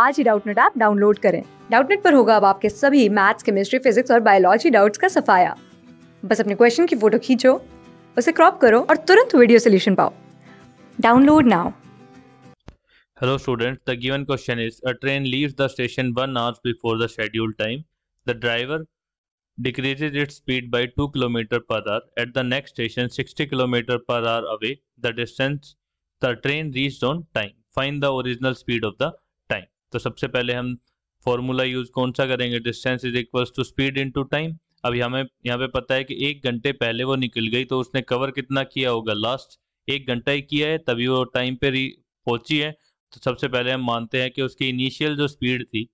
आज ही Doubtnut app download करें डाउटनेट पर होगा अब आपके सभी मैथ्स केमिस्ट्री फिजिक्स और बायोलॉजी डाउट्स का सफाया बस अपने क्वेश्चन की फोटो खींचो उसे क्रॉप करो और तुरंत वीडियो सोल्यूशन पाओ download now Hello students, the given question is a train leaves the station 1 hour before the scheduled time. The driver decreases its speed by 2 km per hour at the next station 60 km per hour away. The distance the train reached on time. Find the original speed of the तो सबसे पहले हम formula use कौन सा करेंगे distance is equals to speed into time अभी हमें यहाँ पे पता है कि एक घंटे पहले वो निकल गई तो उसने कवर कितना किया होगा लास्ट एक घंटा ही किया है तभी वो टाइम पे पहुंची है तो सबसे पहले हम मानते हैं कि उसकी इनिशियल जो स्पीड थी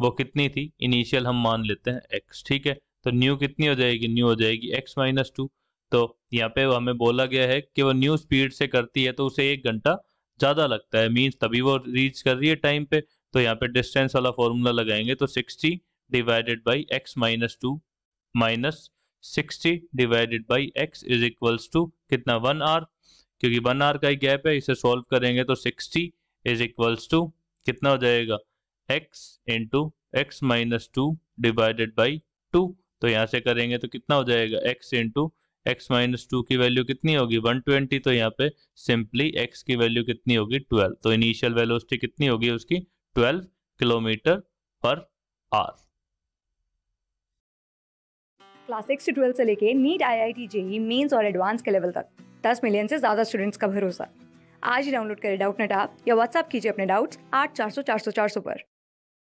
वो कितनी थी इनिशियल हम मान लेते हैं एक्स ठीक है तो न्यू कितनी हो जाएगी न्यू हो जाएगी एक्स माइनस टू तो यहाँ पे हमें बोला गया है कि वो न्यू स्पीड से करती है तो उसे एक घंटा ज़्यादा लगता है मीन्स तभी वो रीच कर रही है टाइम पे तो यहाँ पे डिस्टेंस वाला फॉर्मूला लगाएंगे तो 60 divided by x minus two minus sixty divided by x is equals to कितना वन आर क्योंकि वन आर का ही गैप है इसे सॉल्व करेंगे तो सिक्सटी इज इक्वल्स टू कितना हो जाएगा x into x minus two divided by two तो यहाँ से करेंगे तो कितना हो जाएगा x into x minus two की वैल्यू कितनी होगी 120 तो यहाँ पे सिंपली एक्स की वैल्यू कितनी होगी 12 तो इनिशियल वेलोसिटी कितनी होगी उसकी 12 kilometre per hour class six twelfth से लेके NEET I I T JEE Mains और एडवांस के लेवल तक 10 मिलियन से ज़्यादा स्टूडेंट्स का भरोसा आज ही डाउनलोड करें डाउट नेट आप या व्हाट्सअप कीजिए अपने डाउट्स आठ चार सौ चार सौ चार सौ पर